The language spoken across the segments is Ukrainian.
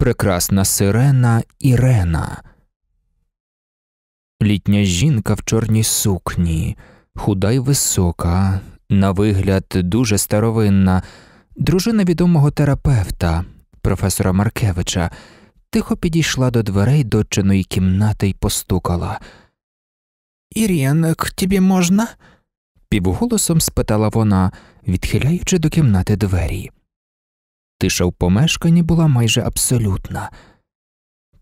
прекрасна сирена Ірена. Літня жінка в чорній сукні, худа й висока, на вигляд, дуже старовинна, дружина відомого терапевта, професора Маркевича, тихо підійшла до дверей дочиної кімнати й постукала. «Ір'єнок, тобі можна? півголосом спитала вона, відхиляючи до кімнати двері. Тиша в помешканні була майже абсолютна.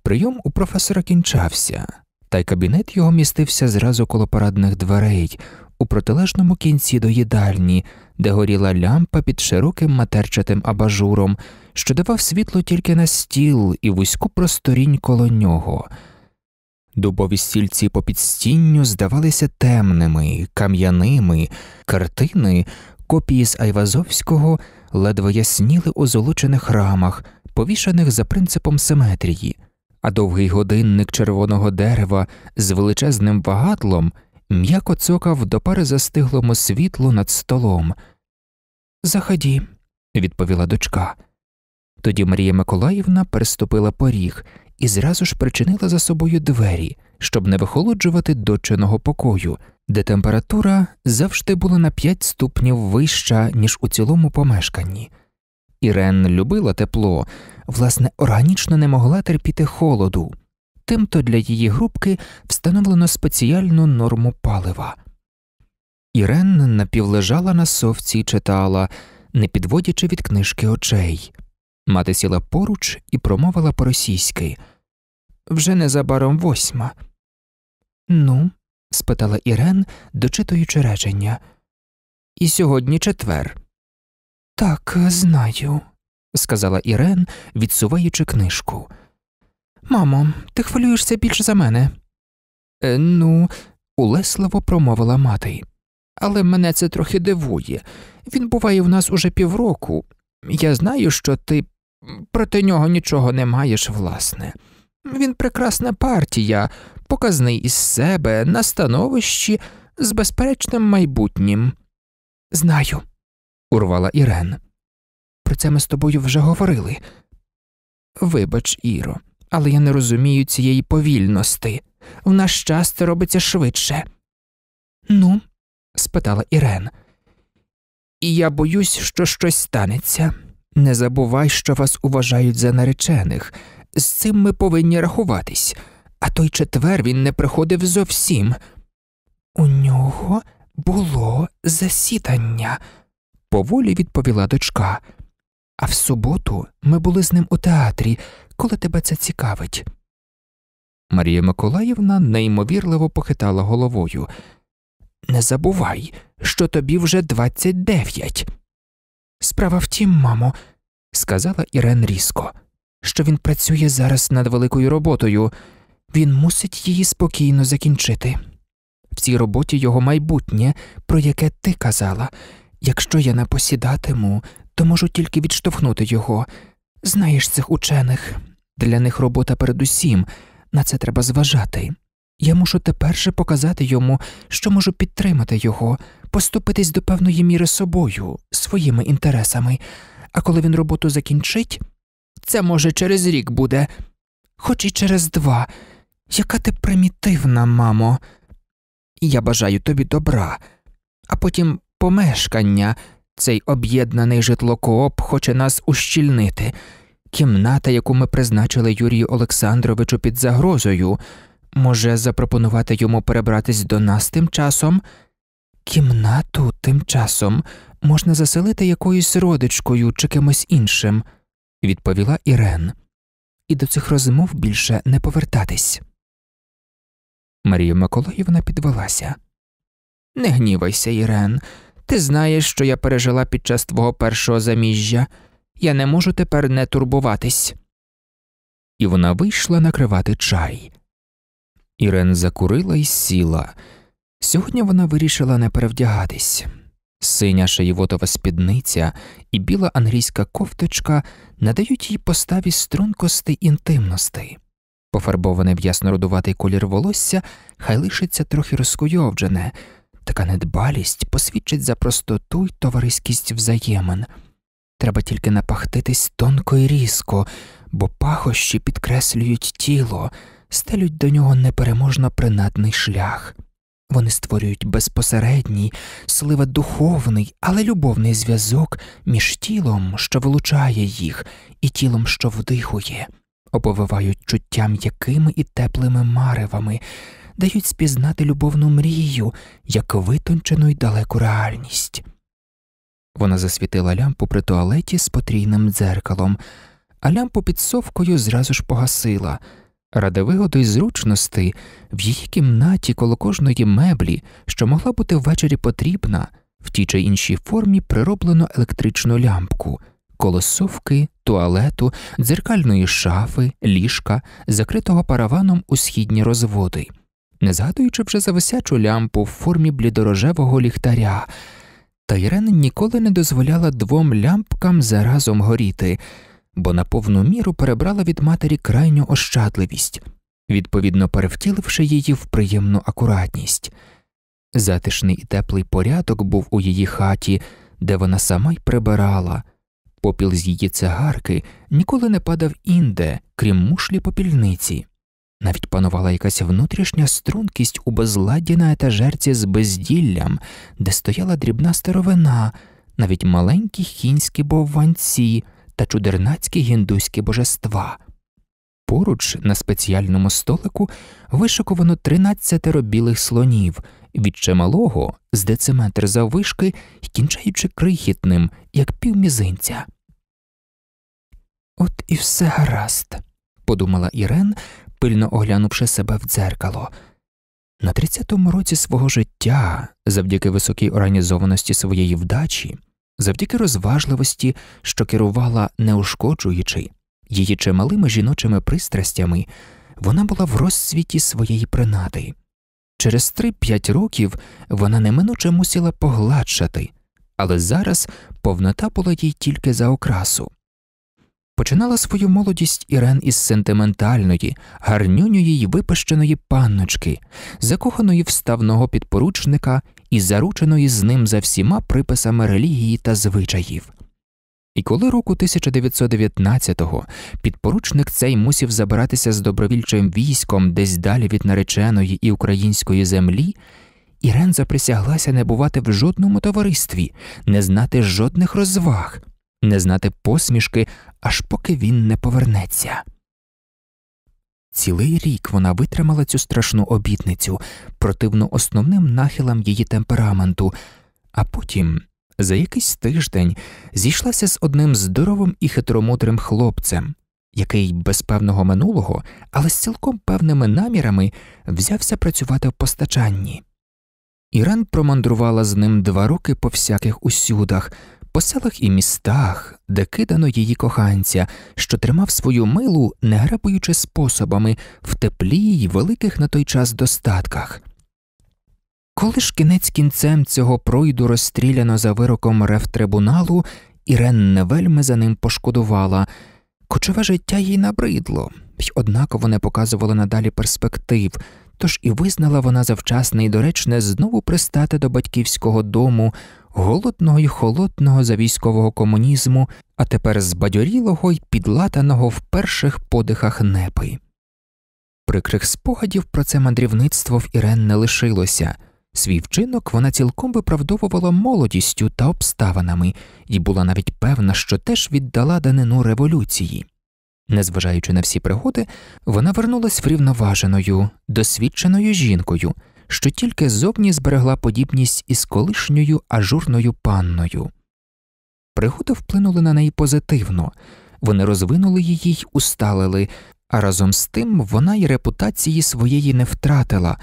Прийом у професора кінчався, та й кабінет його містився зразу коло парадних дверей, у протилежному кінці до їдальні, де горіла лямпа під широким матерчатим абажуром, що давав світло тільки на стіл і вузьку просторінь коло нього. Дубові стільці по підстінню здавалися темними, кам'яними, картини, копії з Айвазовського ледве ясніли у золочених рамах, повішаних за принципом симетрії, а довгий годинник червоного дерева з величезним вагатлом м'яко цокав до пари застиглому світлу над столом. Заході, відповіла дочка. Тоді Марія Миколаївна переступила поріг і зразу ж причинила за собою двері, щоб не вихолоджувати дочиного покою де температура завжди була на 5 ступнів вища, ніж у цілому помешканні. Ірен любила тепло, власне, органічно не могла терпіти холоду, тимто для її групки встановлено спеціальну норму палива. Ірен напівлежала на совці і читала, не підводячи від книжки очей. Мати сіла поруч і промовила по російськи Вже незабаром восьма. Ну, спитала Ірен, дочитуючи речення. І сьогодні четвер. Так, знаю, сказала Ірен, відсуваючи книжку. Мамо, ти хвилюєшся більше за мене. Е, ну, улесливо промовила мати. Але мене це трохи дивує. Він буває в нас уже півроку. Я знаю, що ти проти нього нічого не маєш, власне. Він прекрасна партія, показний із себе на становищі з безперечним майбутнім. Знаю, урвала Ірен. Про це ми з тобою вже говорили. Вибач, Іро, але я не розумію цієї повільності. В наш час це робиться швидше. Ну? спитала Ірен. І я боюсь, що щось станеться. Не забувай, що вас уважають за наречених з цим ми повинні рахуватись, а той четвер він не приходив зовсім. У нього було засідання, поволі відповіла дочка. А в суботу ми були з ним у театрі, коли тебе це цікавить. Марія Миколаївна неймовірливо похитала головою. Не забувай, що тобі вже двадцять дев'ять. Справа втім, мамо, сказала Ірен різко що він працює зараз над великою роботою, він мусить її спокійно закінчити. В цій роботі його майбутнє, про яке ти казала. Якщо я напосідатиму, то можу тільки відштовхнути його. Знаєш цих учених. Для них робота передусім, на це треба зважати. Я мушу тепер же показати йому, що можу підтримати його, поступитись до певної міри собою, своїми інтересами, а коли він роботу закінчить, це, може, через рік буде, хоч і через два. Яка ти примітивна, мамо. Я бажаю тобі добра, а потім помешкання. Цей об'єднаний житлокооп хоче нас ущільнити. Кімната, яку ми призначили Юрію Олександровичу під загрозою, може запропонувати йому перебратись до нас тим часом? Кімнату тим часом можна заселити якоюсь родичкою чи кимось іншим відповіла Ірен, і до цих розмов більше не повертатись. Марія Миколаївна підвелася. Не гнівайся, Ірен. Ти знаєш, що я пережила під час твого першого заміжжя. Я не можу тепер не турбуватись. І вона вийшла накривати чай. Ірен закурила і сіла. Сьогодні вона вирішила не перевдягатись. Синя шиєвотова спідниця і біла англійська кофточка надають їй поставі стрункости інтимностей. Пофарбоване в ясно-рудуватий колір волосся хай лишиться трохи розкуйовджене, така недбалість посвідчить за простоту й товариськість взаємин. Треба тільки напахтитись тонко і різко, бо пахощі підкреслюють тіло, стелють до нього непереможно принадний шлях. Вони створюють безпосередній, слива духовний, але любовний зв'язок між тілом, що вилучає їх, і тілом, що вдихує, оповивають чуття м'якими і теплими маревами, дають спізнати любовну мрію, як витончену й далеку реальність. Вона засвітила лямпу при туалеті з потрійним дзеркалом, а лямпу під совкою зразу ж погасила. Ради вигоду й зручності в її кімнаті коло кожної меблі, що могла бути ввечері потрібна, в тій чи іншій формі прироблено електричну лямпку, коло совки, туалету, дзеркальної шафи, ліжка, закритого параваном у східні розводи, не згадуючи вже за висячу лямпу в формі блідорожевого ліхтаря. Та Ірена ніколи не дозволяла двом лямпкам заразом горіти бо на повну міру перебрала від матері крайню ощадливість, відповідно перевтіливши її в приємну акуратність. Затишний і теплий порядок був у її хаті, де вона сама й прибирала, попіл з її цигарки ніколи не падав інде, крім мушлі попільниці. Навіть панувала якась внутрішня стрункість у безладді на етажерці з безділлям, де стояла дрібна старовина, навіть маленькі хінські бовванці – та чудернацькі гіндуські божества. Поруч на спеціальному столику вишиковано тринадцятеро білих слонів, від чималого з дециметр заввишки і кінчаючи крихітним, як півмізинця. От і все гаразд, подумала Ірен, пильно оглянувши себе в дзеркало. На тридцятому році свого життя, завдяки високій організованості своєї вдачі, завдяки розважливості, що керувала неушкоджуючи її чималими жіночими пристрастями, вона була в розсвіті своєї принади. Через три-п'ять років вона неминуче мусила погладшати, але зараз повнота була їй тільки за окрасу. Починала свою молодість Ірен із сентиментальної, гарнюньої й випащеної панночки, закоханої в ставного підпоручника і зарученої з ним за всіма приписами релігії та звичаїв. І коли року 1919-го підпоручник цей мусів забиратися з добровільчим військом десь далі від нареченої і української землі, Ірен заприсяглася не бувати в жодному товаристві, не знати жодних розваг, не знати посмішки, аж поки він не повернеться. Цілий рік вона витримала цю страшну обітницю, противну основним нахилам її темпераменту, а потім за якийсь тиждень зійшлася з одним здоровим і хитромудрим хлопцем, який без певного минулого, але з цілком певними намірами взявся працювати в постачанні. Іран промандрувала з ним два роки по всяких усюдах по селах і містах, де кидано її коханця, що тримав свою милу, не грабуючи способами в теплі й великих на той час достатках. Коли ж кінець кінцем цього пройду розстріляно за вироком рефтрибуналу, Ірен не вельми за ним пошкодувала, кочове життя їй набридло, й однаково не показувало надалі перспектив, тож і визнала вона завчасне і доречне знову пристати до батьківського дому, голодного й холодного за військового комунізму, а тепер збадьорілого й підлатаного в перших подихах непи. Прикрих спогадів про це мандрівництво в Ірен не лишилося. Свій вчинок вона цілком виправдовувала молодістю та обставинами і була навіть певна, що теж віддала данину революції. Незважаючи на всі пригоди, вона вернулась врівноваженою, досвідченою жінкою, що тільки зовні зберегла подібність із колишньою ажурною панною. Пригоди вплинули на неї позитивно, вони розвинули її й усталили, а разом з тим вона й репутації своєї не втратила,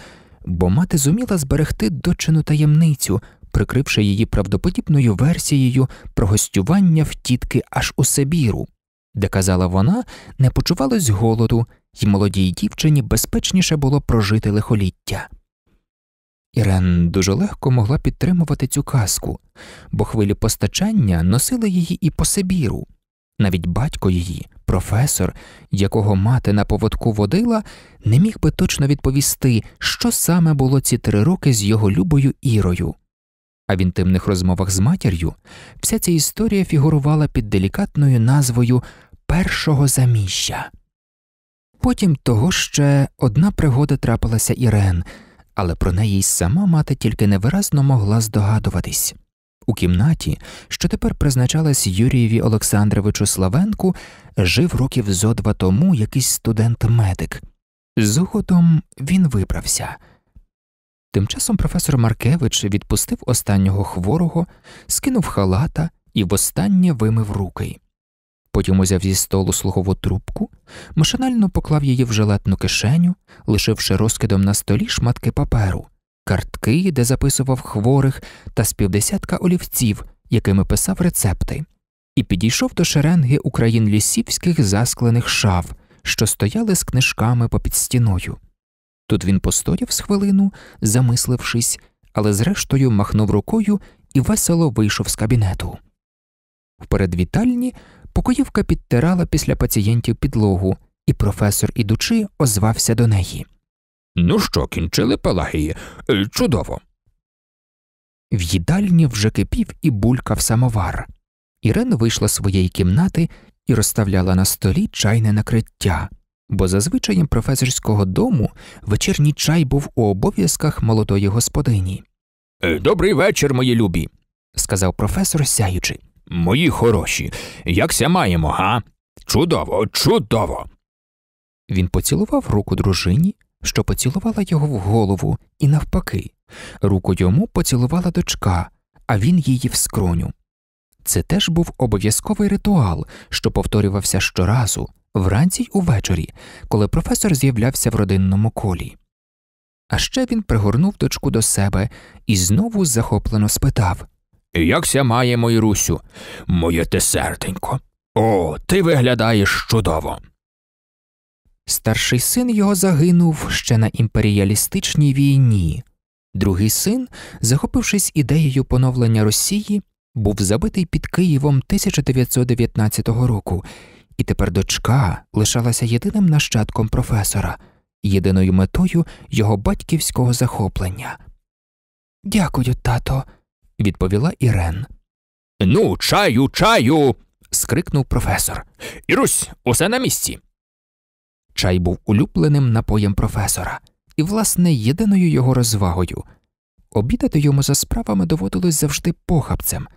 бо мати зуміла зберегти дочину таємницю, прикривши її правдоподібною версією про гостювання в тітки аж у Сибіру, де казала вона, не почувалось голоду, і молодій дівчині безпечніше було прожити лихоліття. Ірен дуже легко могла підтримувати цю казку, бо хвилі постачання носили її і по Сибіру. Навіть батько її, професор, якого мати на поводку водила, не міг би точно відповісти, що саме було ці три роки з його любою Ірою. А в інтимних розмовах з матір'ю вся ця історія фігурувала під делікатною назвою першого заміща. Потім того ще одна пригода трапилася Ірен, але про неї й сама мати тільки невиразно могла здогадуватись. У кімнаті, що тепер призначалась Юрієві Олександровичу Славенку, жив років зо два тому якийсь студент-медик. З уходом він вибрався. Тим часом професор Маркевич відпустив останнього хворого, скинув халата і востаннє вимив руки. Потім узяв зі столу слугову трубку, машинально поклав її в жилетну кишеню, лишивши розкидом на столі шматки паперу, картки, де записував хворих, та з півдесятка олівців, якими писав рецепти, і підійшов до шеренги україн лісівських засклених шав, що стояли з книжками попід стіною. Тут він постояв з хвилину, замислившись, але зрештою махнув рукою і весело вийшов з кабінету. В передвітальні Покоївка підтирала після пацієнтів підлогу, і професор, ідучи, озвався до неї. Ну що, кінчили Пелагії? Е, чудово. В їдальні вже кипів і булькав самовар. Ірина вийшла з своєї кімнати і розставляла на столі чайне накриття, бо за звичаєм професорського дому вечірній чай був у обов'язках молодої господині. Е, добрий вечір, мої любі, сказав професор, сяючи. Мої хороші, якся маємо, га? Чудово, чудово. Він поцілував руку дружині, що поцілувала його в голову, і навпаки. Руку йому поцілувала дочка, а він її в скроню. Це теж був обов'язковий ритуал, що повторювався щоразу, вранці й увечері, коли професор з'являвся в родинному колі. А ще він пригорнув дочку до себе і знову захоплено спитав як ся має, мої Русю, моє те серденько. О, ти виглядаєш чудово. Старший син його загинув ще на імперіалістичній війні. Другий син, захопившись ідеєю поновлення Росії, був забитий під Києвом 1919 року, і тепер дочка лишалася єдиним нащадком професора, єдиною метою його батьківського захоплення. Дякую, тато відповіла Ірен. Ну, чаю, чаю. скрикнув професор. Ірусь, усе на місці. Чай був улюбленим напоєм професора і, власне, єдиною його розвагою. Обідати йому за справами доводилось завжди похабцем,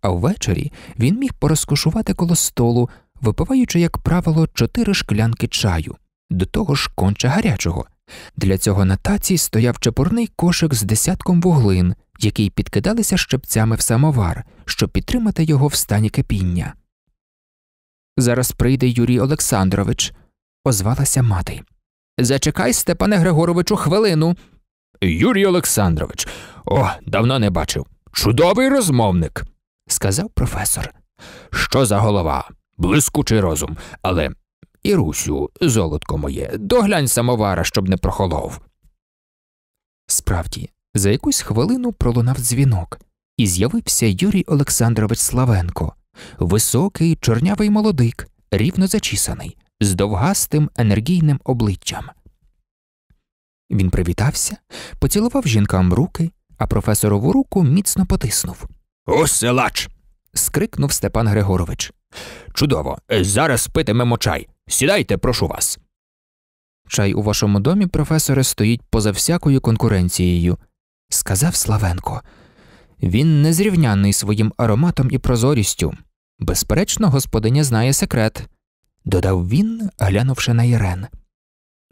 а ввечері він міг порозкошувати коло столу, випиваючи, як правило, чотири шклянки чаю, до того ж конче гарячого. Для цього на таці стояв чепурний кошик з десятком вуглин, який підкидалися щепцями в самовар, щоб підтримати його в стані кипіння. Зараз прийде Юрій Олександрович, озвалася мати. Зачекай, Степане Григоровичу, хвилину. Юрій Олександрович, о, давно не бачив. Чудовий розмовник, сказав професор. Що за голова? Блискучий розум, але. Ірусю, золотко моє, доглянь самовара, щоб не прохолов. Справді, за якусь хвилину пролунав дзвінок, і з'явився Юрій Олександрович Славенко, високий, чорнявий молодик, рівно зачісаний, з довгастим енергійним обличчям. Він привітався, поцілував жінкам руки, а професорову руку міцно потиснув. Оселач. скрикнув Степан Григорович. Чудово, зараз питимемо чай. Сідайте, прошу вас. Чай у вашому домі, професоре, стоїть поза всякою конкуренцією, сказав Славенко. Він незрівнянний своїм ароматом і прозорістю. Безперечно, господиня знає секрет, додав він, глянувши на Ірен.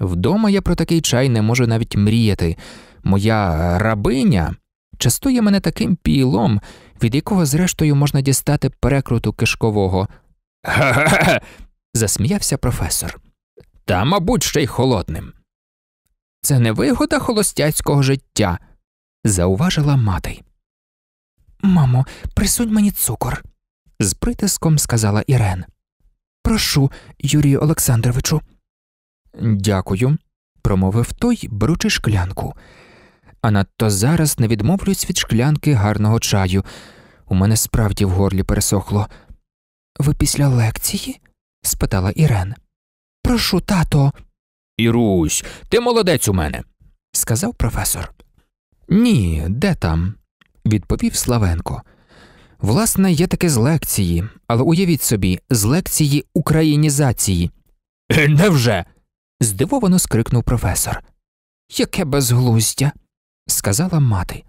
Вдома я про такий чай не можу навіть мріяти. Моя рабиня частує мене таким пілом, від якого, зрештою, можна дістати перекруту кишкового. Га-га-га! засміявся професор. Та, мабуть, ще й холодним. Це не вигода холостяцького життя зауважила мати. Мамо, присунь мені цукор, з притиском сказала Ірен. Прошу, Юрію Олександровичу. Дякую, промовив той, беручи шклянку. А надто зараз не відмовлюсь від шклянки гарного чаю. У мене справді в горлі пересохло. Ви після лекції? спитала Ірен. Прошу, тато. Ірусь, ти молодець у мене, сказав професор. Ні, де там, відповів Славенко. Власне, є таке з лекції, але уявіть собі, з лекції українізації. «Е, невже? здивовано скрикнув професор. Яке безглуздя, сказала мати.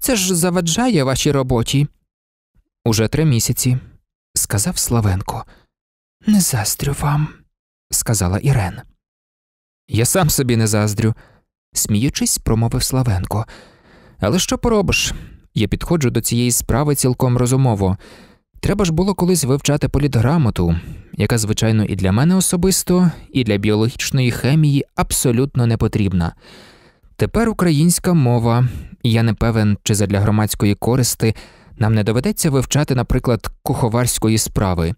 Це ж заваджає вашій роботі. Уже три місяці, сказав Славенко. Не заздрю вам, сказала Ірен. Я сам собі не заздрю, сміючись, промовив Славенко. Але що поробиш? Я підходжу до цієї справи цілком розумово. Треба ж було колись вивчати політграмоту, яка, звичайно, і для мене особисто, і для біологічної хемії абсолютно не потрібна. Тепер українська мова, і я не певен, чи задля громадської користи нам не доведеться вивчати, наприклад, куховарської справи.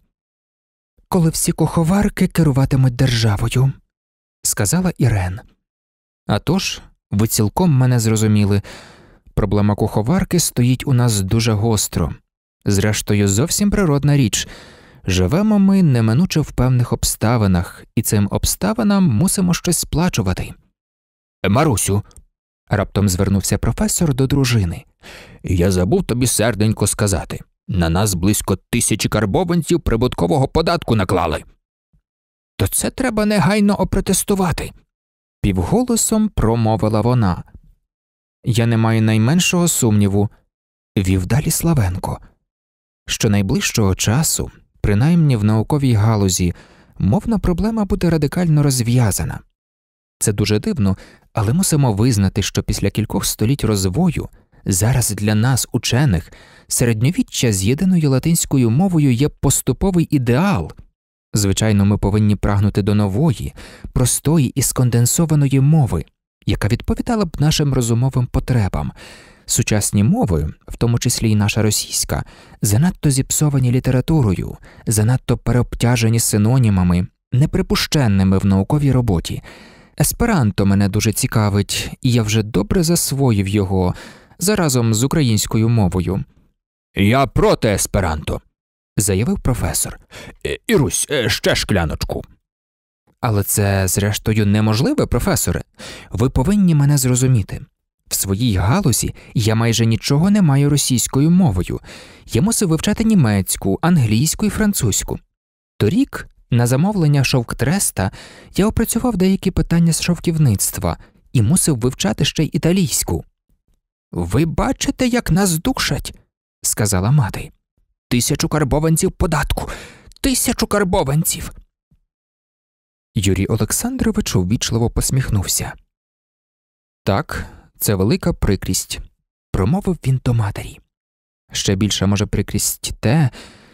Коли всі куховарки керуватимуть державою, сказала Ірен. А тож, ви цілком мене зрозуміли. Проблема куховарки стоїть у нас дуже гостро. Зрештою, зовсім природна річ. Живемо ми неминуче в певних обставинах, і цим обставинам мусимо щось сплачувати. Е, Марусю, раптом звернувся професор до дружини. Я забув тобі серденько сказати. На нас близько тисячі карбованців прибуткового податку наклали. То це треба негайно опротестувати. Півголосом промовила вона, я не маю найменшого сумніву, вів далі Славенко, що найближчого часу, принаймні в науковій галузі, мовна проблема буде радикально розв'язана. Це дуже дивно, але мусимо визнати, що після кількох століть розвою зараз для нас, учених, середньовіччя з єдиною латинською мовою є поступовий ідеал. Звичайно, ми повинні прагнути до нової, простої і сконденсованої мови яка відповідала б нашим розумовим потребам. Сучасні мови, в тому числі і наша російська, занадто зіпсовані літературою, занадто переобтяжені синонімами, неприпущенними в науковій роботі. Есперанто мене дуже цікавить, і я вже добре засвоїв його заразом з українською мовою. Я проти есперанто, заявив професор. Ірусь, е, ще шкляночку. Але це, зрештою, неможливе, професоре. Ви повинні мене зрозуміти. В своїй галузі я майже нічого не маю російською мовою. Я мусив вивчати німецьку, англійську і французьку. Торік, на замовлення шовк-треста, я опрацював деякі питання з шовківництва і мусив вивчати ще й італійську. Ви бачите, як нас душать, сказала мати. Тисячу карбованців податку, тисячу карбованців. Юрій Олександрович увічливо посміхнувся. Так, це велика прикрість, промовив він до матері. Ще більша може прикрість те,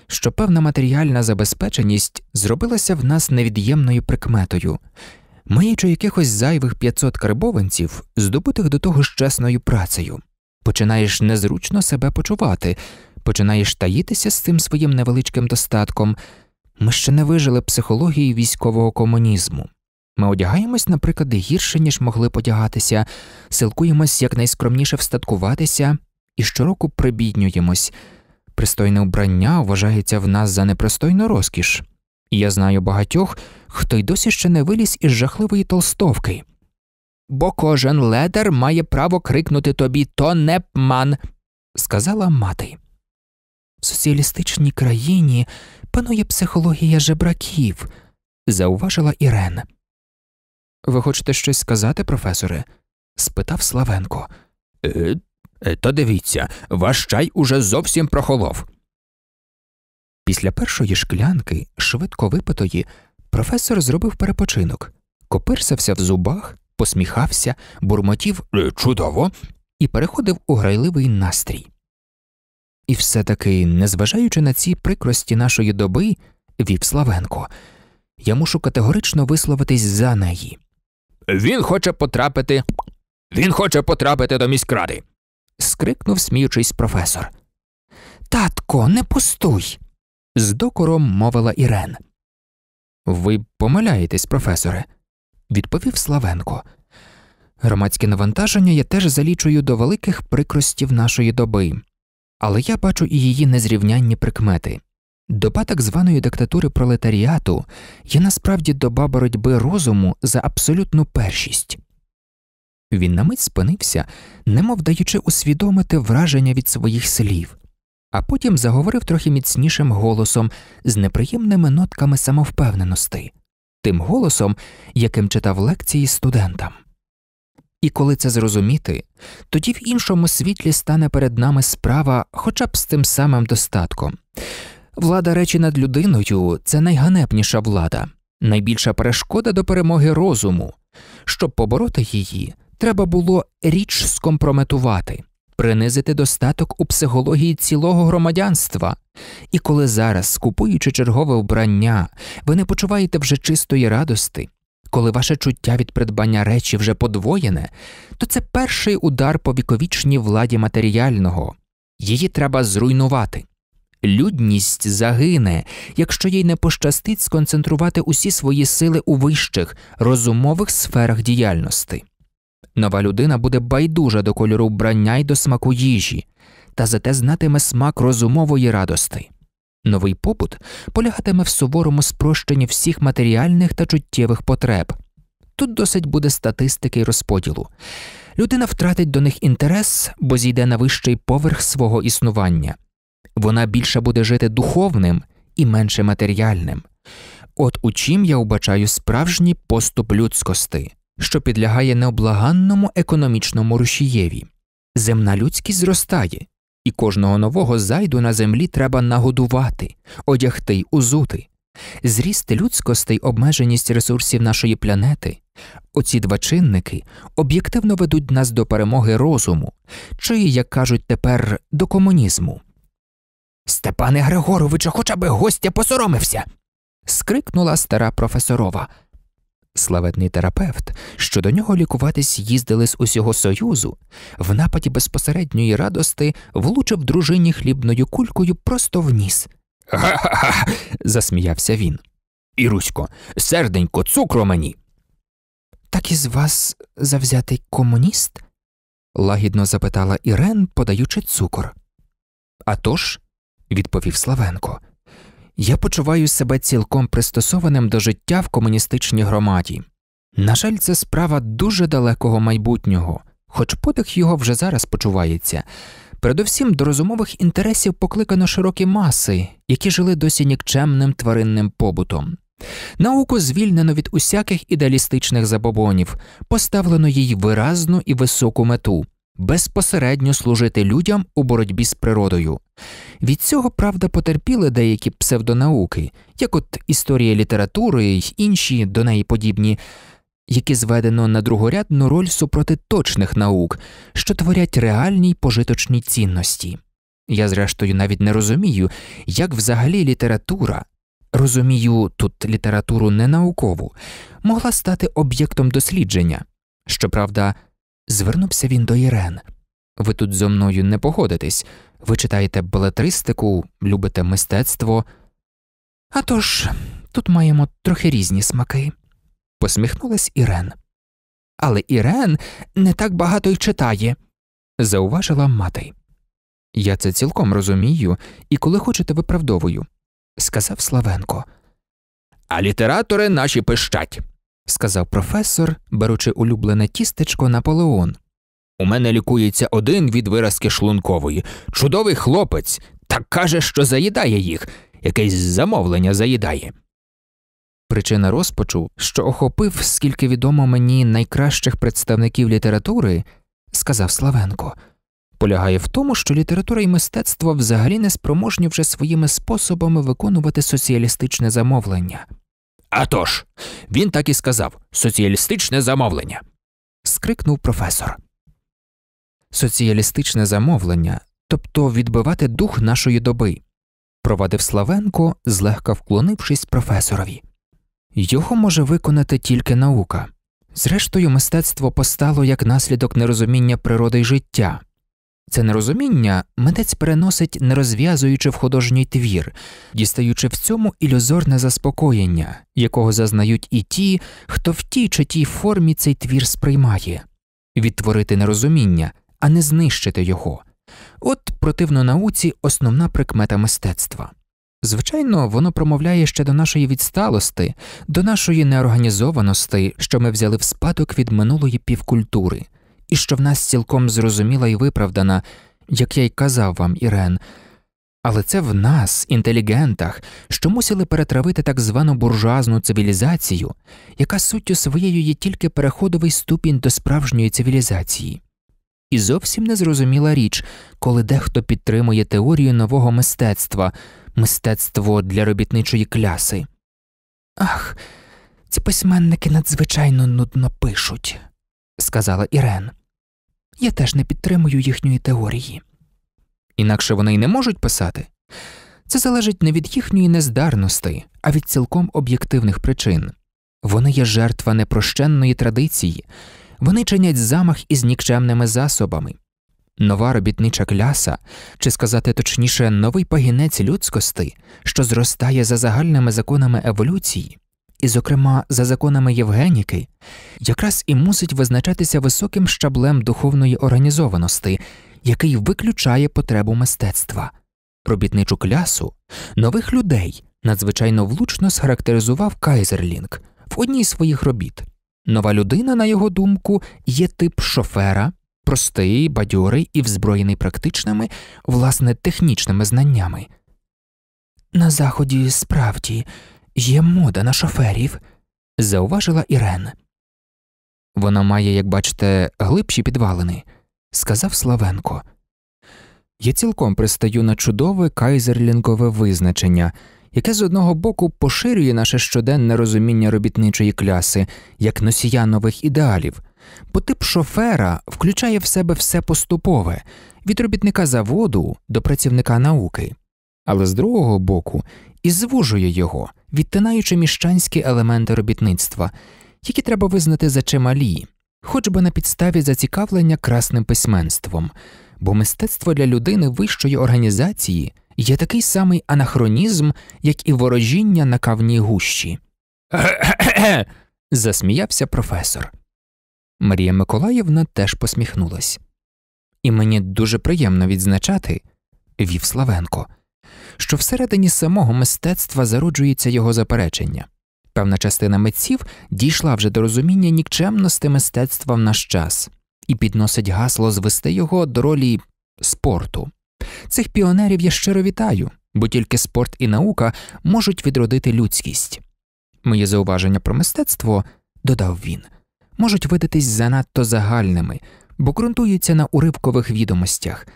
що певна матеріальна забезпеченість зробилася в нас невід'ємною прикметою, маючи якихось зайвих 500 карбованців, здобутих до того ж чесною працею. Починаєш незручно себе почувати, починаєш таїтися з цим своїм невеличким достатком, ми ще не вижили психології військового комунізму. Ми одягаємось, наприклад, гірше, ніж могли подягатися, силкуємось якнайскромніше встаткуватися і щороку прибіднюємось. Пристойне вбрання вважається в нас за непристойну розкіш. І я знаю багатьох, хто й досі ще не виліз із жахливої толстовки. Бо кожен ледер має право крикнути тобі то не пман, сказала мати. В соціалістичній країні панує психологія жебраків, зауважила Ірен. Ви хочете щось сказати, професоре? спитав Славенко. Е, е То дивіться, ваш чай уже зовсім прохолов. Після першої шклянки, швидко випитої, професор зробив перепочинок, копирсався в зубах, посміхався, бурмотів «Е, чудово і переходив у грайливий настрій. І все таки, незважаючи на ці прикрості нашої доби, вів Славенко, я мушу категорично висловитись за неї. Він хоче потрапити. Він хоче потрапити до міськради. скрикнув, сміючись, професор. Татко, не пустуй. з докором мовила Ірен. Ви помиляєтесь, професоре, відповів Славенко. Громадське навантаження я теж залічую до великих прикростів нашої доби. Але я бачу і її незрівнянні прикмети. Доба так званої диктатури пролетаріату є насправді доба боротьби розуму за абсолютну першість. Він на мить спинився, немов даючи усвідомити враження від своїх слів, а потім заговорив трохи міцнішим голосом з неприємними нотками самовпевненості, тим голосом, яким читав лекції студентам. І коли це зрозуміти, тоді в іншому світлі стане перед нами справа хоча б з тим самим достатком. Влада речі над людиною це найганебніша влада, найбільша перешкода до перемоги розуму. Щоб побороти її, треба було річ скомпрометувати, принизити достаток у психології цілого громадянства. І коли зараз, купуючи чергове вбрання, ви не почуваєте вже чистої радости. Коли ваше чуття від придбання речі вже подвоєне, то це перший удар по віковічній владі матеріального. Її треба зруйнувати. Людність загине, якщо їй не пощастить сконцентрувати усі свої сили у вищих, розумових сферах діяльності. Нова людина буде байдужа до кольору вбрання й до смаку їжі, та зате знатиме смак розумової радости. Новий побут полягатиме в суворому спрощенні всіх матеріальних та чуттєвих потреб. Тут досить буде статистики й розподілу. Людина втратить до них інтерес, бо зійде на вищий поверх свого існування. Вона більше буде жити духовним і менше матеріальним. От у чим я вбачаю справжній поступ людськости, що підлягає необлаганному економічному рушієві. Земна людськість зростає, і кожного нового зайду на землі треба нагодувати, одягти й узути. Зріст людськостей, обмеженість ресурсів нашої планети. Оці два чинники об'єктивно ведуть нас до перемоги розуму чи, як кажуть тепер, до комунізму. Степане Григоровичу, хоча би гостя посоромився. скрикнула стара професорова. Славетний терапевт, що до нього лікуватись їздили з усього союзу, в нападі безпосередньої радости влучив дружині хлібною кулькою просто в ніс. га га засміявся він. Ірусько, серденько, цукро мені. Так із вас завзятий комуніст? лагідно запитала Ірен, подаючи цукор. «А тож», – відповів Славенко я почуваю себе цілком пристосованим до життя в комуністичній громаді. На жаль, це справа дуже далекого майбутнього, хоч подих його вже зараз почувається. Передовсім до розумових інтересів покликано широкі маси, які жили досі нікчемним тваринним побутом. Науку звільнено від усяких ідеалістичних забобонів, поставлено їй виразну і високу мету безпосередньо служити людям у боротьбі з природою. Від цього, правда, потерпіли деякі псевдонауки, як от історія літератури й інші до неї подібні, які зведено на другорядну роль супроти точних наук, що творять реальні й пожиточні цінності. Я, зрештою, навіть не розумію, як взагалі література. Розумію, тут літературу не наукову, могла стати об'єктом дослідження. Щоправда, Звернувся він до Ірен. Ви тут зо мною не погодитесь. Ви читаєте балетристику, любите мистецтво. «А тож, тут маємо трохи різні смаки, посміхнулась Ірен. Але Ірен не так багато й читає, зауважила мати. Я це цілком розумію і коли хочете виправдовую, сказав Славенко. А літератори наші пищать сказав професор, беручи улюблене тістечко Наполеон. У мене лікується один від виразки шлункової. Чудовий хлопець, так каже, що заїдає їх, якесь замовлення заїдає. Причина розпачу, що охопив, скільки відомо мені найкращих представників літератури, сказав Славенко, полягає в тому, що література і мистецтво взагалі не спроможні вже своїми способами виконувати соціалістичне замовлення. Атож, він так і сказав соціалістичне замовлення. скрикнув професор. Соціалістичне замовлення, тобто відбивати дух нашої доби, провадив Славенко, злегка вклонившись професорові. Його може виконати тільки наука. Зрештою, мистецтво постало як наслідок нерозуміння природи й життя, це нерозуміння митець переносить не розв'язуючи в художній твір, дістаючи в цьому ілюзорне заспокоєння, якого зазнають і ті, хто в тій чи тій формі цей твір сприймає, відтворити нерозуміння, а не знищити його. От противно науці основна прикмета мистецтва. Звичайно, воно промовляє ще до нашої відсталости, до нашої неорганізованості, що ми взяли в спадок від минулої півкультури і що в нас цілком зрозуміла і виправдана, як я й казав вам, Ірен. Але це в нас, інтелігентах, що мусили перетравити так звану буржуазну цивілізацію, яка суттю своєю є тільки переходовий ступінь до справжньої цивілізації. І зовсім незрозуміла річ, коли дехто підтримує теорію нового мистецтва, мистецтво для робітничої кляси. Ах, ці письменники надзвичайно нудно пишуть сказала Ірен. Я теж не підтримую їхньої теорії. Інакше вони й не можуть писати. Це залежить не від їхньої нездарності, а від цілком об'єктивних причин. Вони є жертва непрощенної традиції, вони чинять замах із нікчемними засобами. Нова робітнича кляса, чи сказати точніше, новий пагінець людськості, що зростає за загальними законами еволюції, і, зокрема, за законами Євгеніки, якраз і мусить визначатися високим щаблем духовної організованості, який виключає потребу мистецтва. Робітничу клясу нових людей надзвичайно влучно схарактеризував Кайзерлінг в одній з своїх робіт. Нова людина, на його думку, є тип шофера, простий, бадьорий і взброєний практичними, власне, технічними знаннями. На заході справді Є мода на шоферів, зауважила Ірен. Вона має, як бачите, глибші підвалини, сказав Славенко. Я цілком пристаю на чудове кайзерлінгове визначення, яке з одного боку поширює наше щоденне розуміння робітничої кляси як носія нових ідеалів, бо тип шофера включає в себе все поступове від робітника заводу до працівника науки але з другого боку і звужує його, відтинаючи міщанські елементи робітництва, які треба визнати за чималі, хоч би на підставі зацікавлення красним письменством, бо мистецтво для людини вищої організації є такий самий анахронізм, як і ворожіння на кавній гущі. засміявся професор. Марія Миколаївна теж посміхнулась. І мені дуже приємно відзначати, вів Славенко, що всередині самого мистецтва зароджується його заперечення. Певна частина митців дійшла вже до розуміння нікчемності мистецтва в наш час і підносить гасло звести його до ролі спорту. Цих піонерів я щиро вітаю, бо тільки спорт і наука можуть відродити людськість. Моє зауваження про мистецтво, додав він, можуть видатись занадто загальними, бо ґрунтуються на уривкових відомостях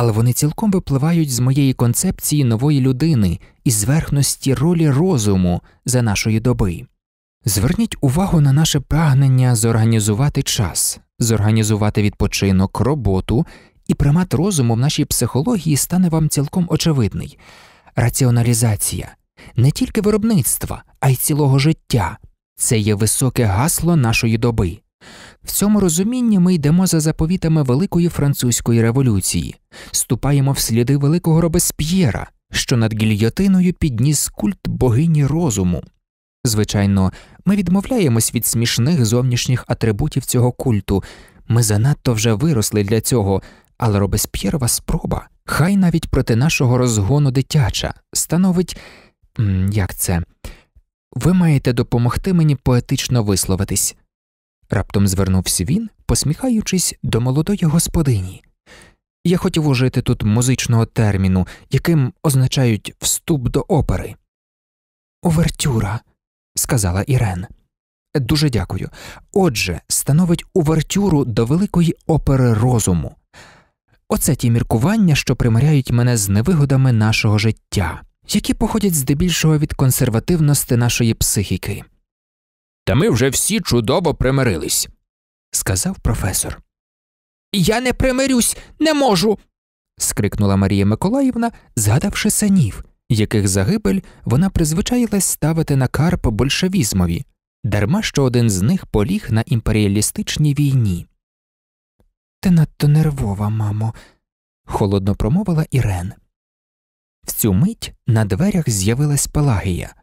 але вони цілком випливають з моєї концепції нової людини і зверхності ролі розуму за нашої доби. Зверніть увагу на наше прагнення зорганізувати час, зорганізувати відпочинок, роботу, і примат розуму в нашій психології стане вам цілком очевидний раціоналізація не тільки виробництва, а й цілого життя це є високе гасло нашої доби. В цьому розумінні ми йдемо за заповітами Великої Французької революції, ступаємо в сліди великого Робесп'єра, що над гільйотиною підніс культ богині розуму. Звичайно, ми відмовляємось від смішних зовнішніх атрибутів цього культу, ми занадто вже виросли для цього, але Робесп'єрова спроба, хай навіть проти нашого розгону дитяча, становить як це, ви маєте допомогти мені поетично висловитись раптом звернувся він, посміхаючись до молодої господині. Я хотів ужити тут музичного терміну, яким означають вступ до опери. Увертюра, сказала Ірен. Дуже дякую. Отже, становить увертюру до великої опери розуму. Оце ті міркування, що примиряють мене з невигодами нашого життя, які походять здебільшого від консервативності нашої психіки та ми вже всі чудово примирились, сказав професор. Я не примирюсь, не можу. скрикнула Марія Миколаївна, згадавши санів, яких загибель вона призвичаїлась ставити на карп большевізмові, дарма що один з них поліг на імперіалістичній війні. Ти надто нервова, мамо, холодно промовила Ірен. В цю мить на дверях з'явилась Пелагія.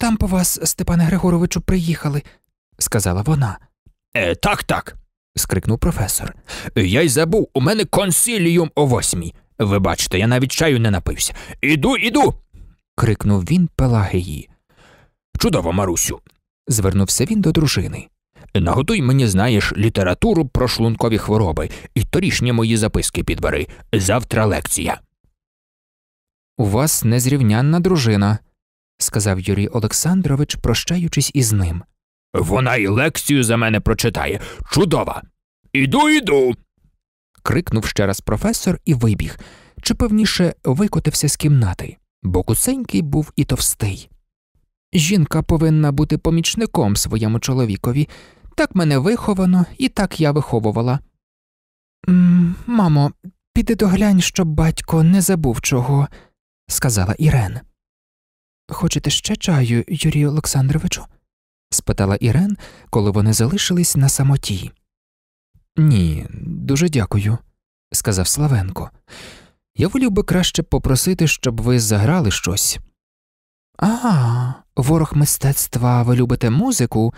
Там по вас, Степане Григоровичу, приїхали, сказала вона. Е, так, так. скрикнув професор. Я й забув, у мене консиліум о восьмій. Ви бачите, я навіть чаю не напився. Іду, іду. крикнув він Пелагеї. Чудово, Марусю. звернувся він до дружини. Наготуй мені, знаєш, літературу про шлункові хвороби і торішні мої записки підбери. Завтра лекція. У вас незрівнянна дружина сказав Юрій Олександрович, прощаючись із ним. Вона й лекцію за мене прочитає. Чудова. Іду, іду. крикнув ще раз професор і вибіг, чи певніше викотився з кімнати, бо кусенький був і товстий. Жінка повинна бути помічником своєму чоловікові. Так мене виховано, і так я виховувала. Мамо, піди доглянь, щоб батько не забув чого, сказала Ірен. Хочете ще чаю, Юрію Олександровичу? спитала Ірен, коли вони залишились на самоті. Ні, дуже дякую, сказав Славенко. Я волів би краще попросити, щоб ви заграли щось. А, ворог мистецтва, ви любите музику.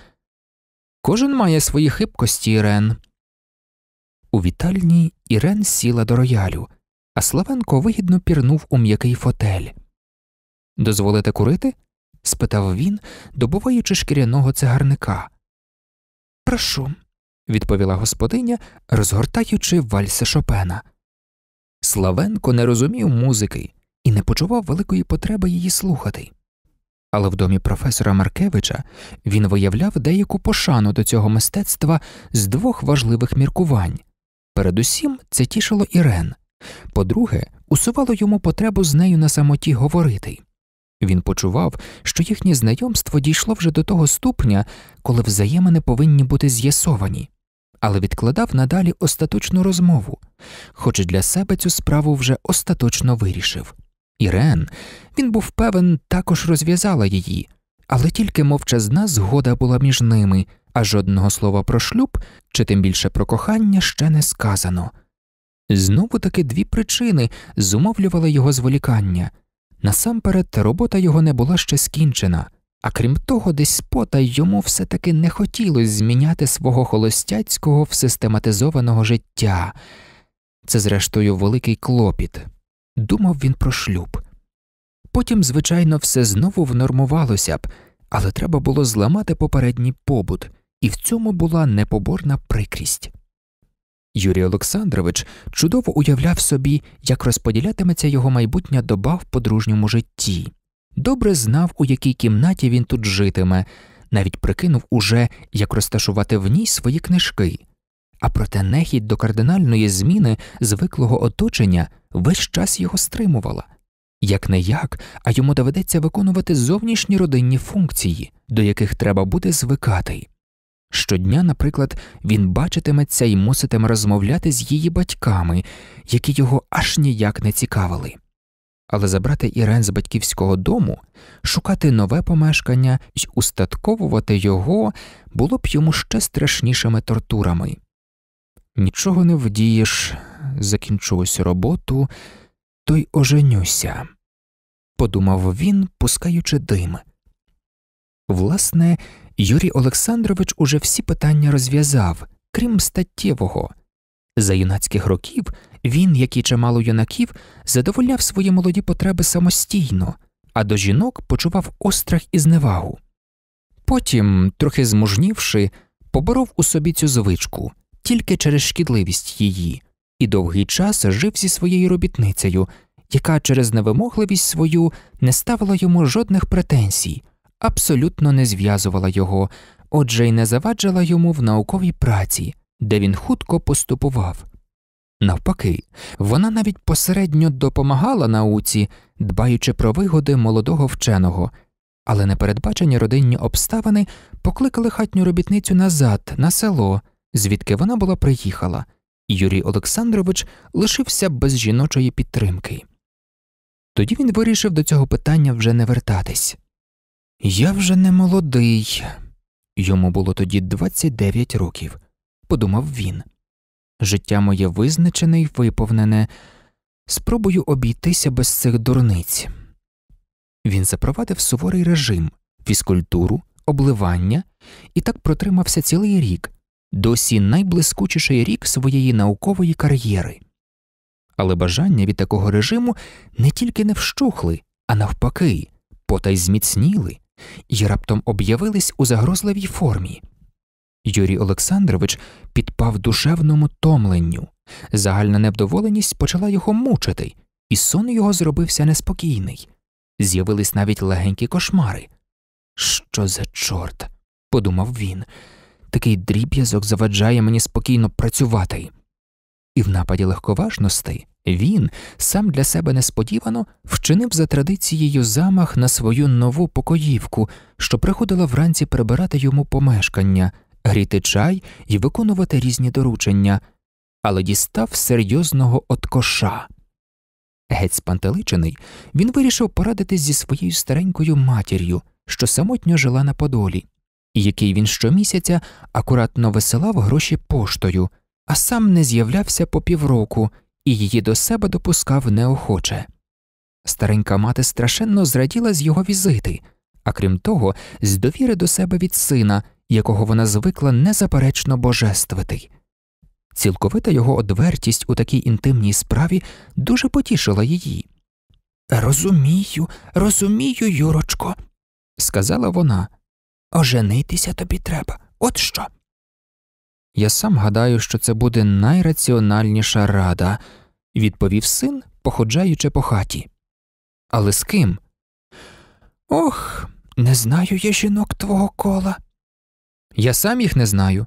Кожен має свої хибкості, Ірен. У вітальні Ірен сіла до роялю, а Славенко вигідно пірнув у м'який фотель. Дозволите курити? спитав він, добуваючи шкіряного цигарника. Прошу, відповіла господиня, розгортаючи вальси Шопена. Славенко не розумів музики і не почував великої потреби її слухати. Але в домі професора Маркевича він виявляв деяку пошану до цього мистецтва з двох важливих міркувань. Передусім це тішило Ірен, по друге, усувало йому потребу з нею на самоті говорити. Він почував, що їхнє знайомство дійшло вже до того ступня, коли взаємини повинні бути з'ясовані, але відкладав надалі остаточну розмову, хоч для себе цю справу вже остаточно вирішив. Ірен, він був певен, також розв'язала її, але тільки мовчазна згода була між ними, а жодного слова про шлюб чи тим більше про кохання ще не сказано. Знову таки дві причини зумовлювали його зволікання. Насамперед, робота його не була ще скінчена, а крім того, десь спота йому все таки не хотілося зміняти свого холостяцького в систематизованого життя. Це, зрештою, великий клопіт. Думав він про шлюб. Потім, звичайно, все знову внормувалося б, але треба було зламати попередній побут, і в цьому була непоборна прикрість. Юрій Олександрович чудово уявляв собі, як розподілятиметься його майбутня доба в подружньому житті. Добре знав, у якій кімнаті він тут житиме, навіть прикинув уже, як розташувати в ній свої книжки. А проте нехід до кардинальної зміни звиклого оточення весь час його стримувала. Як не як, а йому доведеться виконувати зовнішні родинні функції, до яких треба буде звикати. Щодня, наприклад, він бачитиметься і муситиме розмовляти з її батьками, які його аж ніяк не цікавили. Але забрати Ірен з батьківського дому, шукати нове помешкання і устатковувати його було б йому ще страшнішими тортурами. Нічого не вдієш, закінчу ось роботу, то й оженюся, подумав він, пускаючи дим. Власне, Юрій Олександрович уже всі питання розв'язав, крім статтєвого. За юнацьких років він, як і чимало юнаків, задовольняв свої молоді потреби самостійно, а до жінок почував острах і зневагу. Потім, трохи змужнівши, поборов у собі цю звичку тільки через шкідливість її, і довгий час жив зі своєю робітницею, яка через невимогливість свою не ставила йому жодних претензій абсолютно не зв'язувала його, отже й не заваджала йому в науковій праці, де він хутко поступував. Навпаки, вона навіть посередньо допомагала науці, дбаючи про вигоди молодого вченого, але непередбачені родинні обставини покликали хатню робітницю назад, на село, звідки вона була приїхала, Юрій Олександрович лишився без жіночої підтримки. Тоді він вирішив до цього питання вже не вертатись. Я вже не молодий, йому було тоді 29 років, подумав він. Життя моє визначене й виповнене, спробую обійтися без цих дурниць. Він запровадив суворий режим, фізкультуру, обливання і так протримався цілий рік, досі найблискучіший рік своєї наукової кар'єри. Але бажання від такого режиму не тільки не вщухли, а навпаки, потай зміцніли і раптом об'явились у загрозливій формі. Юрій Олександрович підпав душевному томленню, загальна невдоволеність почала його мучити, і сон його зробився неспокійний. З'явились навіть легенькі кошмари. Що за чорт? подумав він. Такий дріб'язок заважає мені спокійно працювати. І в нападі легковажностей він сам для себе несподівано вчинив за традицією замах на свою нову покоївку, що приходила вранці прибирати йому помешкання, гріти чай і виконувати різні доручення, але дістав серйозного откоша. Геть спантеличений, він вирішив порадитись зі своєю старенькою матір'ю, що самотньо жила на Подолі, який він щомісяця акуратно висилав гроші поштою, а сам не з'являвся по півроку і її до себе допускав неохоче. Старенька мати страшенно зраділа з його візити, а крім того, з довіри до себе від сина, якого вона звикла незаперечно божествити. Цілковита його одвертість у такій інтимній справі дуже потішила її. Розумію, розумію, Юрочко, сказала вона, оженитися тобі треба, от що. Я сам гадаю, що це буде найраціональніша рада, відповів син, походжаючи по хаті. Але з ким? Ох, не знаю я жінок твого кола. Я сам їх не знаю,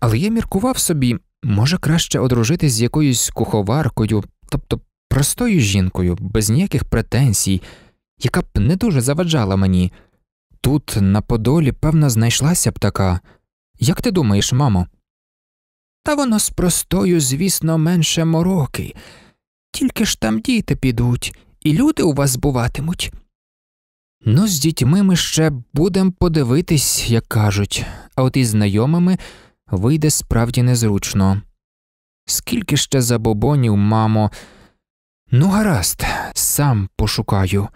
але я міркував собі, може, краще одружитись з якоюсь куховаркою, тобто простою жінкою, без ніяких претензій, яка б не дуже заважала мені. Тут, на Подолі, певно, знайшлася б така. Як ти думаєш, мамо? Та воно з простою, звісно, менше мороки. Тільки ж там діти підуть, і люди у вас буватимуть. Ну, з дітьми ми ще будемо подивитись, як кажуть, а от із знайомими вийде справді незручно. Скільки ще забобонів, мамо, ну, гаразд, сам пошукаю.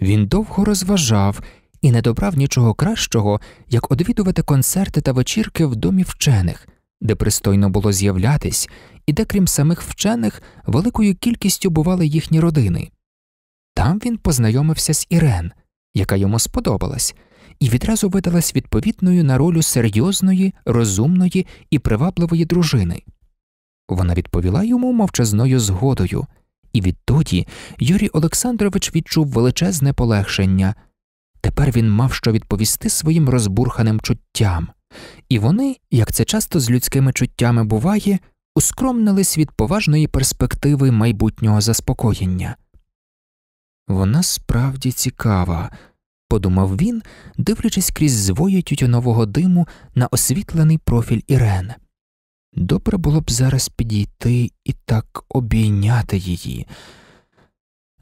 Він довго розважав і не добрав нічого кращого, як одвідувати концерти та вечірки в домі вчених, де пристойно було з'являтись, і де, крім самих вчених, великою кількістю бували їхні родини. Там він познайомився з Ірен, яка йому сподобалась, і відразу видалась відповідною на ролю серйозної, розумної і привабливої дружини. Вона відповіла йому мовчазною згодою, і відтоді Юрій Олександрович відчув величезне полегшення. Тепер він мав що відповісти своїм розбурханим чуттям, і вони, як це часто з людськими чуттями буває, ускромнились від поважної перспективи майбутнього заспокоєння. Вона справді цікава, подумав він, дивлячись крізь звої тютюнового диму на освітлений профіль Ірен. Добре було б зараз підійти і так обійняти її.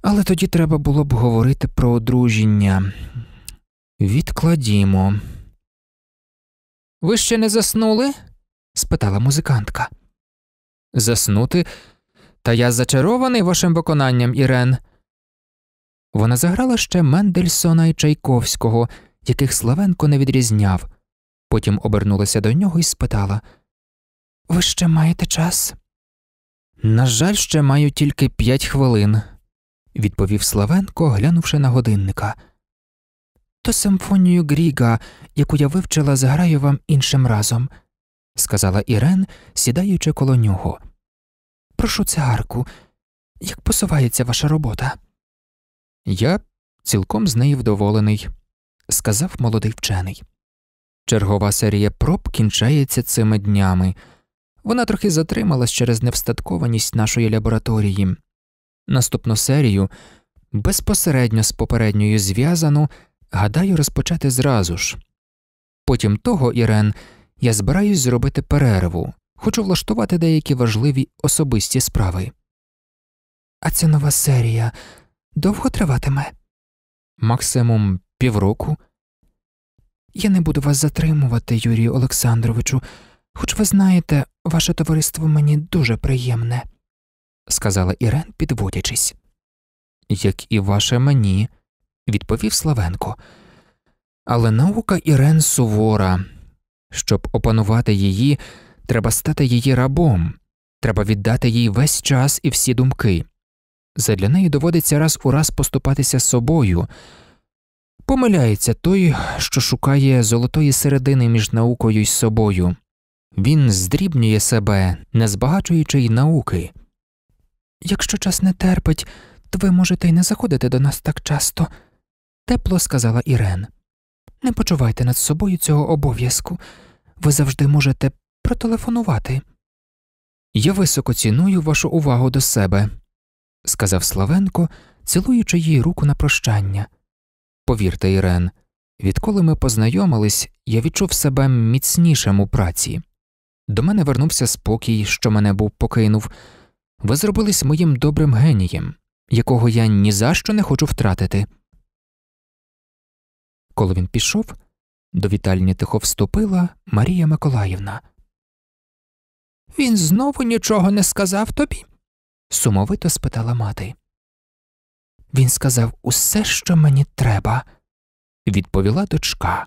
Але тоді треба було б говорити про одруження, Відкладімо. Ви ще не заснули? спитала музикантка. Заснути? Та я зачарований вашим виконанням, Ірен. Вона заграла ще Мендельсона і Чайковського, яких Славенко не відрізняв. Потім обернулася до нього і спитала Ви ще маєте час? На жаль, ще маю тільки п'ять хвилин, відповів Славенко, глянувши на годинника то симфонію Гріга, яку я вивчила, зграю вам іншим разом, сказала Ірен, сідаючи коло нього. Прошу цигарку, як посувається ваша робота? Я цілком з неї вдоволений, сказав молодий вчений. Чергова серія проб кінчається цими днями. Вона трохи затрималась через невстаткованість нашої лабораторії. Наступну серію безпосередньо з попередньою зв'язану гадаю, розпочати зразу ж. Потім того, Ірен, я збираюсь зробити перерву, хочу влаштувати деякі важливі особисті справи. А ця нова серія довго триватиме? Максимум півроку. Я не буду вас затримувати, Юрію Олександровичу, хоч ви знаєте, ваше товариство мені дуже приємне, сказала Ірен, підводячись. Як і ваше мені, відповів Славенко. Але наука Ірен сувора. Щоб опанувати її, треба стати її рабом, треба віддати їй весь час і всі думки. Задля неї доводиться раз у раз поступатися собою. Помиляється той, що шукає золотої середини між наукою і собою. Він здрібнює себе, не збагачуючи й науки. Якщо час не терпить, то ви можете й не заходити до нас так часто, тепло сказала Ірен. Не почувайте над собою цього обов'язку. Ви завжди можете протелефонувати. Я високо ціную вашу увагу до себе, сказав Славенко, цілуючи їй руку на прощання. Повірте, Ірен, відколи ми познайомились, я відчув себе міцнішим у праці. До мене вернувся спокій, що мене був покинув. Ви зробились моїм добрим генієм, якого я ні за що не хочу втратити. Коли він пішов, до вітальні тихо вступила Марія Миколаївна. Він знову нічого не сказав тобі? сумовито спитала мати. Він сказав усе, що мені треба, відповіла дочка.